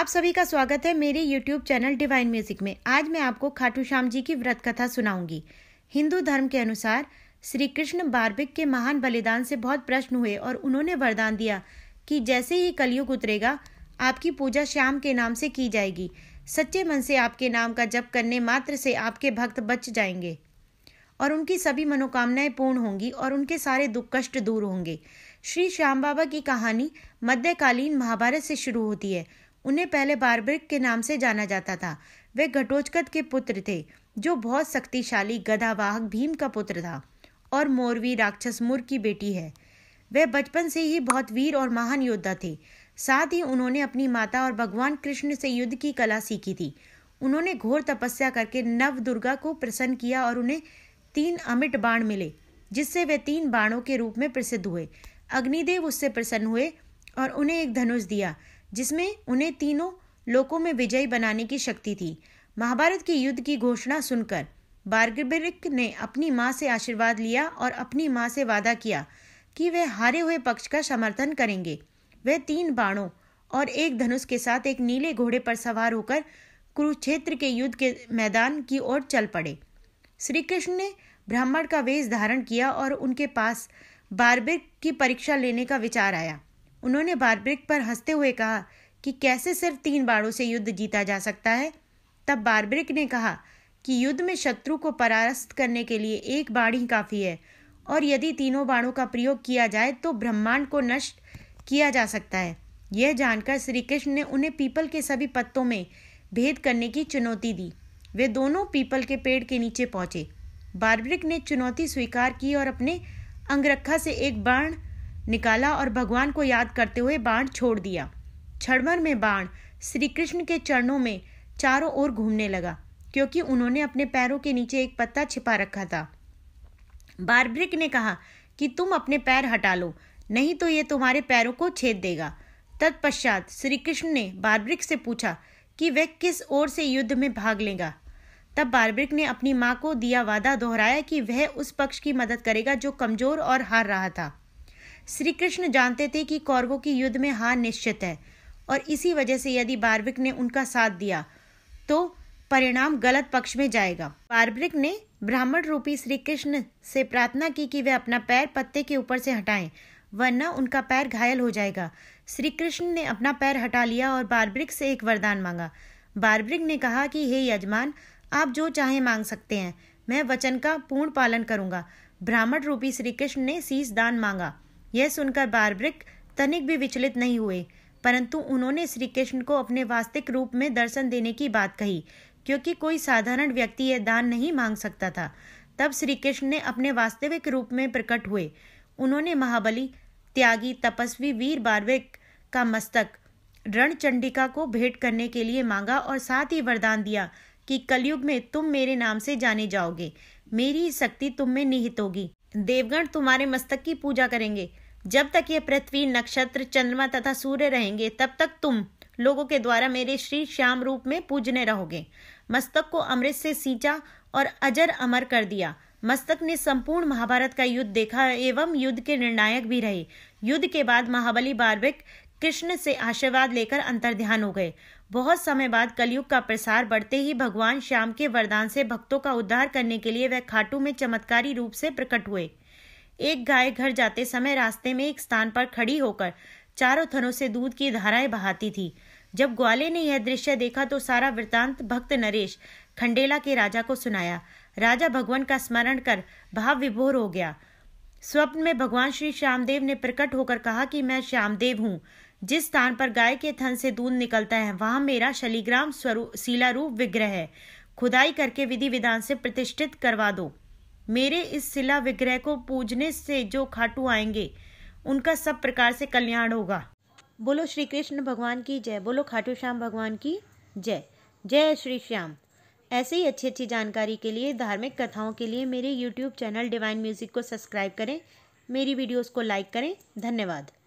आप सभी का स्वागत है मेरे YouTube चैनल डिवाइन म्यूजिक में आज मैं आपको खाटू श्याम जी की व्रत कथा सुनाऊंगी हिंदू धर्म के अनुसार श्री कृष्ण बार्बिक के महान बलिदान से बहुत प्रश्न हुए और उन्होंने वरदान दिया कि जैसे ही कलयुग उतरेगा आपकी पूजा श्याम के नाम से की जाएगी सच्चे मन से आपके नाम का जप करने मात्र से आपके भक्त बच जाएंगे और उनकी सभी मनोकामनाएं पूर्ण होंगी और उनके सारे दुख कष्ट दूर होंगे श्री श्याम बाबा की कहानी मध्यकालीन महाभारत से शुरू होती है उन्हें पहले बारबेक के नाम से जाना जाता था वे घटोचकत के पुत्र थे जो बहुत शक्तिशाली गधावाहक भीम का पुत्र था और मोरवी राक्षस मुर की बेटी है वे बचपन से ही बहुत वीर और महान योद्धा थे साथ ही उन्होंने अपनी माता और भगवान कृष्ण से युद्ध की कला सीखी थी उन्होंने घोर तपस्या करके नव दुर्गा को प्रसन्न किया और उन्हें तीन अमिट बाण मिले जिससे वे तीन बाणों के रूप में प्रसिद्ध हुए अग्निदेव उससे प्रसन्न हुए और उन्हें एक धनुष दिया जिसमें उन्हें तीनों लोकों में विजयी बनाने की शक्ति थी महाभारत के युद्ध की घोषणा सुनकर बार्गेबरिक ने अपनी माँ से आशीर्वाद लिया और अपनी माँ से वादा किया कि वे हारे हुए पक्ष का समर्थन करेंगे वह तीन बाणों और एक धनुष के साथ एक नीले घोड़े पर सवार होकर कुरुक्षेत्र के युद्ध के मैदान की ओर चल पड़े श्री कृष्ण ने ब्राह्मण का वेश धारण किया और उनके पास बार्बिक की परीक्षा लेने का विचार आया उन्होंने बारब्रिक पर हंसते हुए कहा कि कैसे सिर्फ तीन बाड़ों से युद्ध जीता जा सकता है तब बारब्रिक ने कहा कि युद्ध में शत्रु को परास्त करने के लिए एक बाढ़ ही काफ़ी है और यदि तीनों बाणों का प्रयोग किया जाए तो ब्रह्मांड को नष्ट किया जा सकता है यह जानकर श्री कृष्ण ने उन्हें पीपल के सभी पत्तों में भेद करने की चुनौती दी वे दोनों पीपल के पेड़ के नीचे पहुंचे बारब्रिक ने चुनौती स्वीकार की और अपने अंगरखा से एक बाण निकाला और भगवान को याद करते हुए बाण छोड़ दिया क्षणभर में बाण श्री कृष्ण के चरणों में चारों ओर घूमने लगा क्योंकि उन्होंने अपने पैरों के नीचे एक पत्ता छिपा रखा था बारब्रिक ने कहा कि तुम अपने पैर हटा लो नहीं तो ये तुम्हारे पैरों को छेद देगा तत्पश्चात श्री कृष्ण ने बारब्रिक से पूछा कि वह किस ओर से युद्ध में भाग लेगा तब बारब्रिक ने अपनी माँ को दिया वादा दोहराया कि वह उस पक्ष की मदद करेगा जो कमजोर और हार रहा था श्री कृष्ण जानते थे कि कौरवों की युद्ध में हार निश्चित है और इसी वजह से यदि बार्बिक ने उनका साथ दिया तो परिणाम गलत पक्ष में जाएगा बार्बिक ने ब्राह्मण रूपी श्री कृष्ण से प्रार्थना की कि वे अपना पैर पत्ते के ऊपर से हटाएं वरना उनका पैर घायल हो जाएगा श्री कृष्ण ने अपना पैर हटा लिया और बार्बरिक से एक वरदान मांगा बार्बरिक ने कहा कि हे यजमान आप जो चाहे मांग सकते हैं मैं वचन का पूर्ण पालन करूंगा ब्राह्मण रूपी श्री कृष्ण ने शीश दान मांगा यह सुनकर बार्ब्रिक तनिक भी विचलित नहीं हुए परंतु उन्होंने श्री कृष्ण को अपने वास्तविक रूप में दर्शन देने की बात कही क्योंकि कोई साधारण व्यक्ति यह दान नहीं मांग सकता था तब श्री कृष्ण ने अपने वास्तविक रूप में प्रकट हुए उन्होंने महाबली त्यागी तपस्वी वीर बार्विक का मस्तक रणचंडिका को भेंट करने के लिए मांगा और साथ ही वरदान दिया कि कलयुग में तुम मेरे नाम से जाने जाओगे मेरी शक्ति तुम में निहित होगी देवगण तुम्हारे मस्तक की पूजा करेंगे जब तक ये पृथ्वी नक्षत्र चंद्रमा तथा सूर्य रहेंगे तब तक तुम लोगों के द्वारा मेरे श्री श्याम रूप में पूजने रहोगे मस्तक को अमृत से सींचा और अजर अमर कर दिया मस्तक ने संपूर्ण महाभारत का युद्ध देखा एवं युद्ध के निर्णायक भी रहे युद्ध के बाद महाबली बार्विक कृष्ण से आशीर्वाद लेकर अंतर्ध्यान हो गए बहुत समय बाद कलयुग का प्रसार बढ़ते ही भगवान श्याम के वरदान से भक्तों का उद्धार करने के लिए वह खाटू में चमत्कारी रूप से प्रकट हुए एक गाय घर जाते समय रास्ते में एक स्थान पर खड़ी होकर चारों थनों से दूध की धाराएं बहाती थी जब ग्वाले ने यह दृश्य देखा तो सारा वृतांत भक्त नरेश खंडेला के राजा को सुनाया राजा भगवान का स्मरण कर भाव विभोर हो गया स्वप्न में भगवान श्री श्यामदेव ने प्रकट होकर कहा कि मैं श्यामदेव हूँ जिस स्थान पर गाय के थन से दूध निकलता है वहां मेरा शलिग्राम स्वरूप रूप विग्रह है खुदाई करके विधि विधान से प्रतिष्ठित करवा दो मेरे इस शिला विग्रह को पूजने से जो खाटू आएंगे उनका सब प्रकार से कल्याण होगा बोलो श्री कृष्ण भगवान की जय बोलो खाटू श्याम भगवान की जय जय श्री श्याम ऐसे ही अच्छी अच्छी जानकारी के लिए धार्मिक कथाओं के लिए मेरे यूट्यूब चैनल डिवाइन म्यूज़िक को सब्सक्राइब करें मेरी वीडियोस को लाइक करें धन्यवाद